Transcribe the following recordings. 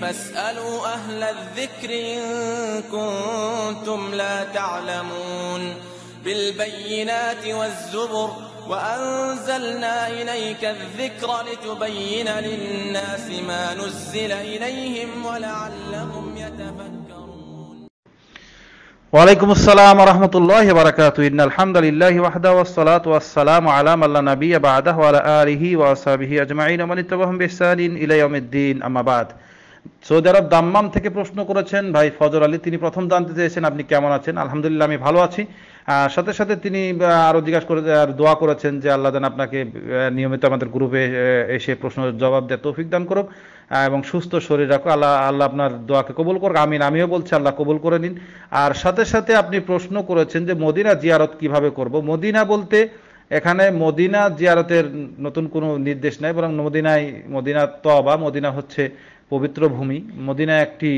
فاسألوا أهل الذكر إن كنتم لا تعلمون بالبينات والزبر وأنزلنا إليك الذكر لتبين للناس ما نزل إليهم ولعلهم يتفكرون وعليكم السلام ورحمة الله وبركاته إن الحمد لله وحده والصلاة والسلام على من لا نبي بعده وعلى آله وأصحابه أجمعين ومن اتبعهم بإحسان إلى يوم الدين أما بعد Saudi আরব দাম্মাম থেকে প্রশ্ন করেছেন ভাই ফজর আলী তিনি প্রথম জানতে চেয়েছেন আপনি কেমন আছেন আলহামদুলিল্লাহ আমি ভালো আছি সাথে সাথে তিনি আরও জিজ্ঞাসা করে আর দোয়া করেছেন যে আল্লাহ যেন আপনাকে নিয়মিত আমাদের গ্রুপে এসে প্রশ্ন জবাব দেয় তৌফিক দান করুক এবং সুস্থ শরীর রাখো আল্লাহ আল্লাহ আপনার দোয়াকে কবুল করুক আমিন আমিও বলছি আল্লাহ কবুল করে নিন আর সাথে সাথে আপনি প্রশ্ন করেছেন যে মদিনা জিয়ারত কিভাবে করব মদিনা বলতে এখানে মদিনা জিয়ারতের নতুন কোনো নির্দেশ নাই বরং মদিনায় মদিনা তবা মদিনা হচ্ছে পবিত্র ভূমি মদিনা একটি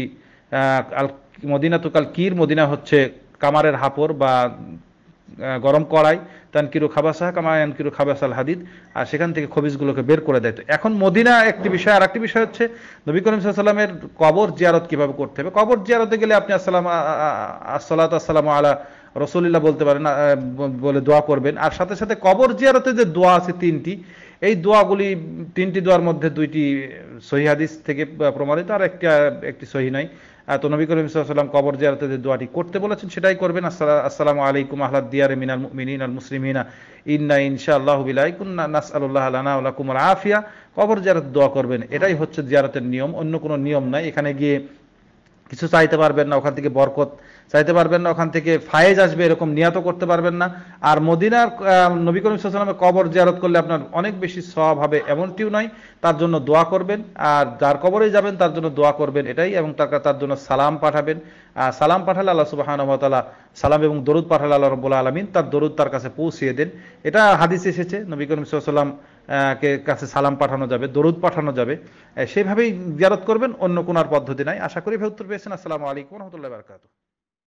মদিনা তো কাল কির মদিনা হচ্ছে কামারের হাপড় বা গরম কড়াই তানকিরু খাবাসা কামা কিরো খাবাসাল হাদিদ আর সেখান থেকে খবিজগুলোকে বের করে দেয় তো এখন মদিনা একটি বিষয় আর একটি বিষয় হচ্ছে নবী করিম সাল্লামের কবর জিয়ারত কিভাবে করতে হবে কবর জিয়ারতে গেলে আপনি আসসালাম আসসালাত আসসালাম আলা রসুলিল্লাহ বলতে পারেন বলে দোয়া করবেন আর সাথে সাথে কবর জিয়ারতে যে দোয়া আছে তিনটি এই দোয়াগুলি তিনটি দোয়ার মধ্যে দুইটি সহি হাদিস থেকে প্রমাণিত আর একটি একটি সহি আর তো নবী করিম সাল্লাম কবর জিয়ারতে যে দোয়াটি করতে বলেছেন সেটাই করবেন আসসালাম আলাইকুম আহ্লাদ দিয়ারে মিনাল মিনিন আল মুসলিম মুসলিমিনা ইন্না নাস আল্লাহ আলানা আফিয়া কবর জিয়ারত দোয়া করবেন এটাই হচ্ছে জিয়ারতের নিয়ম অন্য কোনো নিয়ম নাই এখানে গিয়ে কিছু চাইতে পারবেন না ওখান থেকে বরকত চাইতে পারবেন না ওখান থেকে ফায়েজ আসবে এরকম নিয়াত করতে পারবেন না আর মদিনার নবী করিম কবর জিয়ারত করলে আপনার অনেক বেশি সব হবে এমনটিও নয় তার জন্য দোয়া করবেন আর যার কবরে যাবেন তার জন্য দোয়া করবেন এটাই এবং তার জন্য সালাম পাঠাবেন আর সালাম পাঠালে আল্লাহ সুবাহানুভাতালা সালাম এবং দরুদ পাঠাল আল্লাহ রব্বুল্লা আলমিন তার দরুদ তার কাছে পৌঁছিয়ে দেন এটা হাদিস এসেছে নবী করিম সাল্লাম কে কাছে সালাম পাঠানো যাবে দরুদ পাঠানো যাবে সেভাবেই জিয়ারত করবেন অন্য কোন পদ্ধতি নাই আশা করি ভাই উত্তর পেয়েছেন আসসালামু আলাইকুম রহমতুল্লাহ বারকাতু